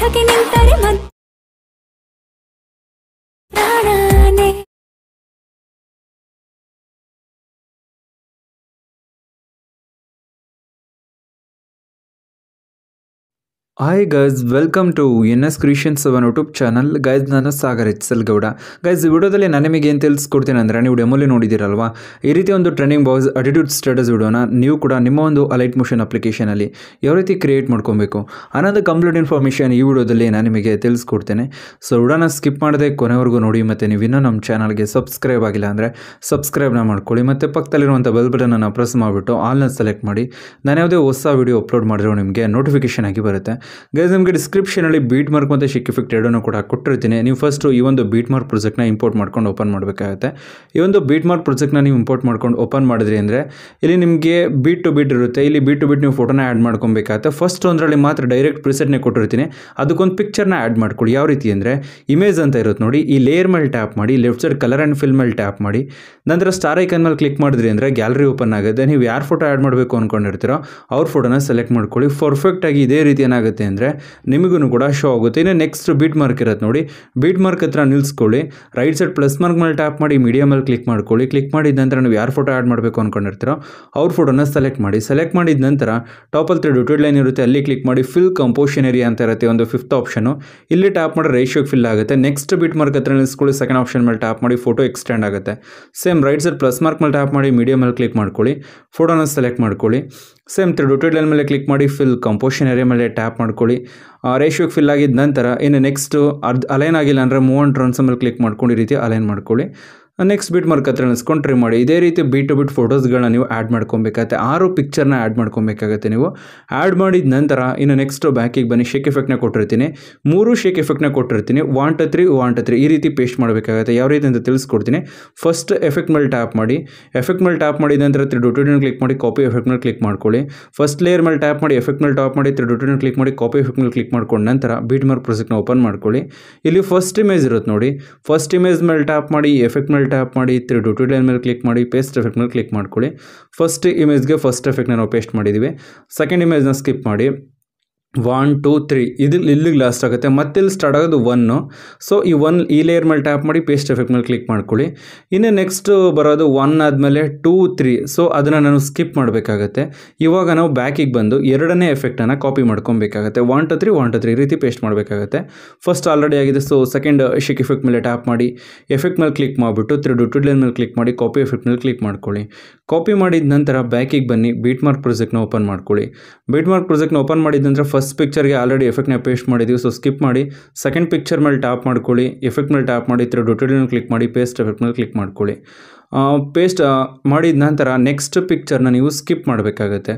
ಠಕೆ ನಿಂತಾರೆ ಮತ್ತೆ hi guys welcome to N S creations seven YouTube channel guys ನಾನು Sagar H L Gowda guys ಈ ವಿಡಿಯೋದಲ್ಲಿ ನಾನು ನಿಮಗೆ ಏನು ತಿಳಿಸ್ಕೊಡ್ತೀನಿ ಅಂದರೆ ನೀವು ಡೆಮೋಲಿ ನೋಡಿದ್ದೀರಲ್ವಾ ಈ ರೀತಿ ಒಂದು ಟ್ರೆಂಡಿಂಗ್ ಬಾಯ್ಸ್ ಅಟಿಟ್ಯೂಡ್ ಸ್ಟೇಟಸ್ ವಿಡಿಯೋನ ನೀವು ಕೂಡ ನಿಮ್ಮ ಒಂದು ಅಲೈಟ್ ಮೋಷನ್ ಅಪ್ಲಿಕೇಶನಲ್ಲಿ ಯಾವ ರೀತಿ ಕ್ರಿಯೇಟ್ ಮಾಡ್ಕೊಬೇಕು ಅನ್ನೋದು ಕಂಪ್ಲೀಟ್ ಇನ್ಫಾರ್ಮೇಷನ್ ಈ ವಿಡಿಯೋದಲ್ಲಿ ನಾನು ನಿಮಗೆ ತಿಳಿಸ್ಕೊಡ್ತೇನೆ ಸೊ ವಿಡೋನ ಸ್ಕಿಪ್ ಮಾಡದೆ ಕೊನೆವರೆಗೂ ನೋಡಿ ಮತ್ತು ನೀವು ಇನ್ನೂ ನಮ್ಮ ಚಾನಲ್ಗೆ ಸಬ್ಸ್ಕ್ರೈಬ್ ಆಗಿಲ್ಲ ಅಂದರೆ ಸಬ್ಸ್ಕ್ರೈಬ್ನ ಮಾಡ್ಕೊಳ್ಳಿ ಮತ್ತು ಪಕ್ಕದಲ್ಲಿರುವಂಥ ಬೆಲ್ ಬಟನನ್ನು ಪ್ರೆಸ್ ಮಾಡಿಬಿಟ್ಟು ಆಲ್ನ ಸೆಲೆಕ್ಟ್ ಮಾಡಿ ನಾನು ಯಾವುದೇ ಹೊಸ ವೀಡಿಯೋ ಅಪ್ಲೋಡ್ ಮಾಡಿರೋ ನಿಮಗೆ ನೋಟಿಫಿಕೇಶನ್ ಆಗಿ ಬರುತ್ತೆ ಗೈಸ್ ನಿಮಗೆ ಡಿಸ್ಕ್ರಿಪ್ಷನಲ್ಲಿ ಬೀಟ್ ಮಾರ್ಕ್ ಮತ್ತು ಶಿಕ್ ಇಫೆಕ್ಟ್ ಎರಡನ್ನೂ ಕೂಡ ಕೊಟ್ಟಿರ್ತೀನಿ ನೀವು ಫಸ್ಟು ಈ ಒಂದು ಬೀಟ್ ಮಾರ್ಕ್ ಪ್ರೊಜೆಕ್ಟ್ನ ಇಂಪೋರ್ಟ್ ಮಾಡ್ಕೊಂಡು ಓಪನ್ ಮಾಡಬೇಕಾಗುತ್ತೆ ಈ ಒಂದು ಬೀಟ್ ಮಾರ್ಕ್ ಪ್ರೊಜೆಕ್ಟ್ನ ನೀವು ಇಂಪೋರ್ಟ್ ಮಾಡ್ಕೊಂಡು ಓಪನ್ ಮಾಡಿದ್ರಿ ಅಂದರೆ ಇಲ್ಲಿ ನಿಮಗೆ ಬೀಟ್ ಟು ಬೀಟ್ ಇರುತ್ತೆ ಇಲ್ಲಿ ಬೀಟ್ ಟು ಬೀಟ್ ನೀವು ಫೋಟೋನ ಆ್ಯಡ್ ಮಾಡ್ಕೊಬೇಕಾಗುತ್ತೆ ಫಸ್ಟ್ ಒಂದರಲ್ಲಿ ಮಾತ್ರ ಡೈರೆಕ್ಟ್ ಪ್ರಿಸೆಟ್ನೇ ಕೊಟ್ಟಿರ್ತೀನಿ ಅದಕ್ಕೊಂದು ಪಿಕ್ಚರ್ನ ಆ್ಯಡ್ ಮಾಡ್ಕೊಳ್ಳಿ ಯಾವ ರೀತಿ ಅಂದರೆ ಇಮೇಜ್ ಅಂತ ಇರುತ್ತೆ ನೋಡಿ ಈ ಲೇಯರ್ ಮೇಲೆ ಟ್ಯಾಪ್ ಮಾಡಿ left side colour and fill ಮೇಲೆ ಟ್ಯಾಪ್ ಮಾಡಿ ನಂತರ ಸ್ಟಾರ್ ಐಕನ್ ಮೇಲೆ ಕ್ಲಿಕ್ ಮಾಡಿದ್ರಿ ಅಂದರೆ ಗ್ಯಾಲರಿ ಓಪನ್ ಆಗುತ್ತೆ ನೀವು ಯಾರು ಫೋಟೋ ಆ್ಯಡ್ ಮಾಡಬೇಕು ಅಂದ್ಕೊಂಡಿರ್ತೀರೋ ಅವ್ರ ಫೋಟೋನ ಸೆಲೆಕ್ಟ್ ಮಾಡ್ಕೊಳ್ಳಿ ಪರ್ಫೆಕ್ಟಾಗಿ ಇದೇ ರೀತಿ ಏನಾಗುತ್ತೆ ಆಗುತ್ತೆ ಅಂದರೆ ನಿಮಗೂ ಕೂಡ ಶೋ ಆಗುತ್ತೆ ಇನ್ನು ನೆಕ್ಸ್ಟ್ ಬೀಟ್ ಮಾರ್ಕ್ ಇರುತ್ತೆ ನೋಡಿ ಬೀಟ್ ಮಾರ್ಕ್ ಹತ್ರ ನಿಲ್ಸ್ಕೊಳ್ಳಿ ರೈಟ್ ಸೈಡ್ ಪ್ಲಸ್ ಮಾರ್ಕ್ ಮೇಲೆ ಟ್ಯಾಪ್ ಮಾಡಿ ಮೀಡಿಯಮಲ್ಲಿ ಕ್ಲಿಕ್ ಮಾಡ್ಕೊಳ್ಳಿ ಕ್ಲಿಕ್ ಮಾಡಿದ ನಂತರ ನೀವು ಯಾರು ಫೋಟೋ ಆ್ಯಡ್ ಮಾಡಬೇಕು ಅಂದ್ಕೊಂಡಿರ್ತೀರೋ ಅವ್ರ ಫೋಟೋನ ಸೆಲೆಕ್ಟ್ ಮಾಡಿ ಸೆಲೆಕ್ಟ್ ಮಾಡಿದ ನಂತರ ಟಾಪಲ್ಲಿ ತ್ರೀ ಡ್ಯೂಟೆಡ್ ಲೈನ್ ಇರುತ್ತೆ ಅಲ್ಲಿ ಕ್ಲಿಕ್ ಮಾಡಿ ಫಿಲ್ ಕಂಪೋಷನ್ ಏರಿಯಾ ಅಂತ ಇರುತ್ತೆ ಒಂದು ಫಿಫ್ತ್ ಆಪ್ಷನು ಇಲ್ಲಿ ಟ್ಯಾಪ್ ಮಾಡಿ ರೇಷಿಯೋಗೆ ಫಿಲ್ ಆಗುತ್ತೆ ನೆಕ್ಸ್ಟ್ ಬಿಟ್ ಮಾರ್ಕ್ ಹತ್ರ ನಿಲ್ಸ್ಕೊಳ್ಳಿ ಸೆಕೆಂಡ್ ಆಪ್ಷನ್ ಮೇಲೆ ಟ್ಯಾಪ್ ಮಾಡಿ ಫೋಟೋ ಎಕ್ಸ್ಟೆಂಡ್ ಆಗುತ್ತೆ same right side plus mark ಮೇಲೆ ಟ್ಯಾಪ್ ಮಾಡಿ ಮೇಲೆ ಕ್ಲಿಕ್ ಮಾಡ್ಕೊಳ್ಳಿ ಫೋಟೋನ ಸೆಲೆಕ್ಟ್ ಮಾಡ್ಕೊಳ್ಳಿ ಸೇಮ್ ತ್ರೀ ಡ್ಯೂಟೆಡ್ ಲೈನ್ ಮೇಲೆ ಕ್ಲಿಕ್ ಮಾಡಿ ಫಿಲ್ ಕಂಪೋಷನ್ ಏರಿಯಾ ಮೇಲೆ ಟ್ಯಾಪ್ ಮಾಡ್ಕೊಳ್ಳಿ ರೇಷಿಯೋಗೆ ಫಿಲ್ ಆಗಿದ ನಂತರ ಇನ್ನು ನೆಕ್ಸ್ಟು ಅರ್ಧ ಅಲೈನ್ ಆಗಿಲ್ಲ ಅಂದರೆ ಮೂವ್ ಆನ್ ಟ್ರಾನ್ಸಮಲ್ಲಿ ಕ್ಲಿಕ್ ಮಾಡ್ಕೊಂಡು ಈ ರೀತಿ ಅಲೈನ್ ಮಾಡ್ಕೊಳ್ಳಿ ನೆಕ್ಸ್ಟ್ ಬೀಟ್ ಮಾರ್ಕ್ ಹತ್ರ ಇಳಿಸ್ಕೊಂಡು ಟ್ರೈ ಮಾಡಿ ಇದೇ ರೀತಿ ಬೀಟ್ ಟು ಬಿಟ್ ಫೋಟೋಸ್ಗಳನ್ನ ನೀವು ಆ್ಯಡ್ ಮಾಡ್ಕೊಬೇಕಾಗತ್ತೆ ಆರು ಪಿಕ್ಚರ್ನ ಆ್ಯಡ್ ಮಾಡ್ಕೊಬೇಕಾಗತ್ತೆ ನೀವು ಆ್ಯಡ್ ಮಾಡಿದ ನಂತರ ಇನ್ನು ನೆಕ್ಸ್ಟ್ ಬ್ಯಾಕಿಗೆ ಬನ್ನಿ ಶೇಕ್ ಎಫೆಕ್ಟ್ನ ಕೊಟ್ಟಿರ್ತೀನಿ ಮೂರು ಶೇಕ್ ಎಫೆಕ್ಟ್ನ ಕೊಟ್ಟಿರ್ತೀನಿ ವಾಂಟ್ ತ್ರೀ ವಾಂಟ್ ತ್ರೀ ಈ ರೀತಿ ಪೇಸ್ಟ್ ಮಾಡಬೇಕಾಗುತ್ತೆ ಯಾವ ರೀತಿ ಅಂತ ತಿಳಿಸ್ಕೊಡ್ತೀನಿ ಫಸ್ಟ್ ಎಫೆಕ್ಟ್ ಮೇಲೆ ಟ್ಯಾಪ್ ಮಾಡಿ ಎಫೆಕ್ಟ್ ಮೇಲೆ ಟ್ಯಾಪ್ ಮಾಡಿದ ನಂತರ ತ್ರೀ ಡೊಟೋಟಿನ ಕ್ಲಿಕ್ ಮಾಡಿ ಕಾಪಿ ಎಫೆಕ್ಟ್ ಮೇಲೆ ಕ್ಲಿಕ್ ಮಾಡ್ಕೊಳ್ಳಿ ಫಸ್ಟ್ ಲೇಯರ್ ಮೇಲೆ ಟ್ಯಾಪ್ ಮಾಡಿ ಎಫೆಕ್ಟ್ ಮೇಲೆ ಟ್ಯಾಪ್ ಮಾಡಿ ತ್ರೀ ಡೊಟೋಟಿನ ಕ್ಲಿಕ್ ಮಾಡಿ ಕಾಪಿ ಎಫೆಕ್ಟ್ ಮೇಲೆ ಕ್ಲಿಕ್ ಮಾಡ್ಕೊಂಡ ನಂತರ ಬೀಟ್ ಮಾರ್ಕ್ ಪ್ರೊಜೆಕ್ಟ್ನ ಓಪನ್ ಮಾಡ್ಕೊಳ್ಳಿ ಇಲ್ಲಿ ಫಸ್ಟ್ ಇಮೇಜ್ ಇರುತ್ತೆ ನೋಡಿ ಫಸ್ಟ್ ಇಮೇಜ್ ಮೇಲೆ ಟ್ಯಾಪ್ ಮಾಡಿ ಎಫೆಕ್ಟ್ ಮೇಲೆ ಟ್ಯಾಪ್ ಮಾಡಿ ತ್ರೀ ಟು ಟು ಲೈನ್ ಮೇಲೆ ಕ್ಲಿಕ್ ಮಾಡಿ ಪೇಸ್ಟ್ ಎಫೆಕ್ಟ್ ಮೇಲೆ ಕ್ಲಿಕ್ ಮಾಡ್ಕೊಳ್ಳಿ ಫಸ್ಟ್ ಇಮೇಜ್ಗೆ ಫಸ್ಟ್ ಎಫೆಕ್ಟ್ನ ನಾವು ಪೇಸ್ಟ್ ಮಾಡಿದ್ದೀವಿ ಸೆಕೆಂಡ್ ಇಮೇಜ್ನ ಸ್ಕಿಪ್ ಮಾಡಿ ಒನ್ ಟೂ ತ್ರೀ ಇದು ಇಲ್ಲಿಗೆ ಲಾಸ್ಟ್ ಆಗುತ್ತೆ ಮತ್ತೆ ಇಲ್ಲಿ ಸ್ಟಾರ್ಟ್ ಆಗೋದು ಒನ್ನು ಸೊ ಈ ಒನ್ ಈ ಲೇಯರ್ ಮೇಲೆ ಟ್ಯಾಪ್ ಮಾಡಿ ಪೇಸ್ಟ್ ಎಫೆಕ್ಟ್ ಮೇಲೆ ಕ್ಲಿಕ್ ಮಾಡ್ಕೊಳ್ಳಿ ಇನ್ನೇ ನೆಕ್ಸ್ಟ್ ಬರೋದು ಒನ್ ಆದಮೇಲೆ ಟೂ ತ್ರೀ ಸೊ ಅದನ್ನು ನಾನು ಸ್ಕಿಪ್ ಮಾಡಬೇಕಾಗತ್ತೆ ಇವಾಗ ನಾವು ಬ್ಯಾಕಿಗೆ ಬಂದು ಎರಡನೇ ಎಫೆಕ್ಟನ್ನು ಕಾಪಿ ಮಾಡ್ಕೊಬೇಕಾಗತ್ತೆ one two three one two three ರೀತಿ ಪೇಸ್ಟ್ ಮಾಡಬೇಕಾಗತ್ತೆ ಫಸ್ಟ್ ಆಲ್ರೆಡಿ ಆಗಿದೆ ಸೊ ಸೆಕೆಂಡ್ ಶಿಕ್ ಎಫೆಕ್ಟ್ ಮೇಲೆ ಟ್ಯಾಪ್ ಮಾಡಿ ಎಫೆಕ್ಟ್ ಮೇಲೆ ಕ್ಲಿಕ್ ಮಾಡಿಬಿಟ್ಟು ತ್ರೀ ಡು ಲೈನ್ ಮೇಲೆ ಕ್ಲಿಕ್ ಮಾಡಿ ಕಾಪಿ ಎಫೆಕ್ಟ್ ಮೇಲೆ ಕ್ಲಿಕ್ ಮಾಡ್ಕೊಳ್ಳಿ ಕಾಪಿ ಮಾಡಿದ ನಂತರ ಬ್ಯಾಕಿಗೆ ಬನ್ನಿ ಬೀಟ್ ಮಾರ್ಕ್ ಪ್ರೊಜೆಕ್ಟ್ನ ಓಪನ್ ಮಾಡ್ಕೊಳ್ಳಿ ಬೀಟ್ ಮಾರ್ಕ್ ಪ್ರೊಜೆಕ್ಟ್ನ ಓಪನ್ ಮಾಡಿದ ನಂತರ ಫಸ್ಟ್ ಫಸ್ಟ್ ಪಿಕ್ಚರ್ಗೆ ಆಲ್ರೆಡಿ ಎಫೆಕ್ಟ್ನ ಪೇಸ್ಟ್ ಮಾಡಿದ್ದೀವಿ ಸೊ ಸ್ಕಿಪ್ ಮಾಡಿ ಸೆಕೆಂಡ್ ಪಿಕ್ಚರ್ ಮೇಲೆ ಟ್ಯಾಪ್ ಮಾಡ್ಕೊಳ್ಳಿ ಎಫೆಕ್ಟ್ ಮೇಲೆ ಟ್ಯಾಪ್ ಮಾಡಿ ಥ್ರೂ ಡೊಟೇರಿಯಲ್ ಕ್ಲಿಕ್ ಮಾಡಿ ಪೇಸ್ಟ್ ಎಫೆಕ್ಟ್ ಮೇಲೆ ಕ್ಲಿಕ್ ಮಾಡ್ಕೊಳ್ಳಿ ಪೇಸ್ಟ್ ಮಾಡಿದ ನಂತರ ನೆಕ್ಸ್ಟ್ ಪಿಕ್ಚರ್ನ ನೀವು ಸ್ಕಿಪ್ ಮಾಡಬೇಕಾಗುತ್ತೆ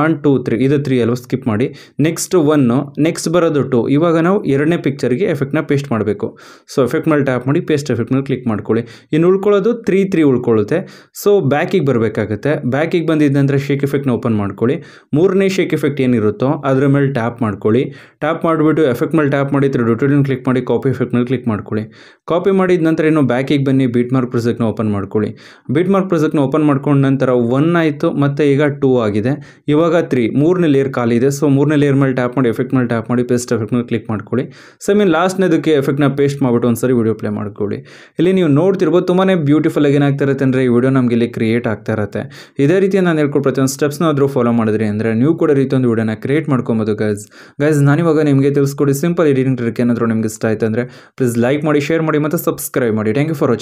ಒನ್ ಟೂ ತ್ರೀ ಇದು ತ್ರೀ ಅಲ್ವ ಸ್ಕಿಪ್ ಮಾಡಿ ನೆಕ್ಸ್ಟ್ ಒನ್ನು ನೆಕ್ಸ್ಟ್ ಬರೋದು ಟು ಇವಾಗ ನಾವು ಎರಡನೇ ಪಿಕ್ಚರ್ಗೆ ಎಫೆಕ್ಟ್ನ ಪೇಸ್ಟ್ ಮಾಡಬೇಕು ಸೊ ಎಫೆಕ್ಟ್ ಮೇಲೆ ಟ್ಯಾಪ್ ಮಾಡಿ ಪೇಸ್ಟ್ ಎಫೆಕ್ಟ್ ಮೇಲೆ ಕ್ಲಿಕ್ ಮಾಡ್ಕೊಳ್ಳಿ ಇನ್ನು ಉಳ್ಕೊಳ್ಳೋದು ತ್ರೀ ತ್ರೀ ಉಳ್ಕೊಳ್ಳುತ್ತೆ ಸೊ ಬ್ಯಾಕಿಗೆ ಬರಬೇಕಾಗುತ್ತೆ ಬ್ಯಾಕಿಗೆ ಬಂದಿದ್ದ ನಂತರ ಶೇಕ್ ಎಫೆಕ್ಟ್ನ ಓಪನ್ ಮಾಡ್ಕೊಳ್ಳಿ ಮೂರನೇ ಶೇಕ್ ಎಫೆಕ್ಟ್ ಏನಿರುತ್ತೋ ಅದರ ಮೇಲೆ ಟ್ಯಾಪ್ ಮಾಡ್ಕೊಳ್ಳಿ ಟ್ಯಾಪ್ ಮಾಡಿಬಿಟ್ಟು ಎಫೆಕ್ಟ್ ಮೇಲೆ ಟ್ಯಾಪ್ ಮಾಡಿ ಡೊಟೋಲಿನ ಕ್ಲಿಕ್ ಮಾಡಿ ಕಾಪಿ ಎಫೆಕ್ಟ್ ಮೇಲೆ ಕ್ಲಿಕ್ ಮಾಡ್ಕೊಳ್ಳಿ ಕಾಪಿ ಮಾಡಿದ ನಂತರ ಏನು ಬ್ಯಾಕಿಗೆ ಬನ್ನಿ ಬೀಟ್ ಮಾರ್ಕ್ ಪ್ರೊಜೆಕ್ಟ್ನ ಓಪನ್ ಮಾಡ್ಕೊಳ್ಳಿ ಬೀಟ್ ಮಾರ್ಕ್ ಪ್ರೊಜೆಕ್ಟ್ನ ಓಪನ್ ಮಾಡ್ಕೊಂಡ ನಂತರ ಒನ್ ಆಯಿತು ಮತ್ತು ಈಗ ಟೂ ಆಗಿದೆ ಇವಾಗ ತ್ರೀ ಮೂರನೇ ಲೇಯರ್ ಇದೆ ಸೊ ಮೂರನೇ ಲೇಯರ್ ಮೇಲೆ ಟ್ಯಾಪ್ ಮಾಡಿ ಎಫೆಕ್ಟ್ ಮೇಲೆ ಟ್ಯಾಪ್ ಮಾಡಿ ಪೇಸ್ಟ್ ಎಫೆಕ್ಟ್ ಮೇಲೆ ಕ್ಲಿಕ್ ಮಾಡ್ಕೊಳ್ಳಿ ಸೊ ಮೀನ್ ಎಫೆಕ್ಟ್ ಎಫೆಕ್ಟ್ನ ಪೇಸ್ಟ್ ಮಾಡ್ಬಿಟ್ಟು ಒಂದ್ಸರಿ ವಿಡಿಯೋ ಪ್ಲೇ ಮಾಡ್ಕೊಳ್ಳಿ ಇಲ್ಲಿ ನೀವು ನೋಡ್ತಿರ್ಬೋದು ತುಂಬಾ ಬ್ಯೂಟಿಫುಲ್ ಆಗಿ ಏನಾಗ್ತಾ ಇರುತ್ತೆ ಅಂದರೆ ಈ ವಿಡಿಯೋ ನಮಗೆ ಇಲ್ಲಿ ಕ್ರಿಯೇಟ್ ಆಗ್ತಾ ಇರುತ್ತೆ ಇದೇ ರೀತಿ ನಾನು ಹೇಳ್ಕೊಡ್ ಪ್ರತಿಯೊಂದು ಸ್ಟೆಪ್ಸ್ನ ಆದರೂ ಫಾಲೋ ಮಾಡಿದ್ರಿ ಅಂದರೆ ನೀವು ಕೂಡ ರೀತಿ ಒಂದು ವಿಡಿಯೋನ ಕ್ರಿಯೇಟ್ ಮಾಡ್ಕೊಬೋದು ಗೈಸ್ ಗೈಸ್ ನಾನಿವಾಗ ನಿಮಗೆ ತಿಳಿಸ್ಕೊಡಿ ಸಿಂಪಲ್ ಎಡಿಟಿಂಗ್ ಟ್ರಿಕ್ ಏನಾದರೂ ನಿಮ್ಗೆ ಇಷ್ಟ ಆಯ್ತು ಅಂದರೆ ಪ್ಲೀಸ್ ಲೈಕ್ ಮಾಡಿ ಶೇರ್ ಮಾಡಿ ಮತ್ತು ಸಬ್ಸ್ಕ್ರೈಬ್ ಮಾಡಿ ಥ್ಯಾಂಕ್ ಯು ಫಾರ್ ವಾಚಿಂಗ್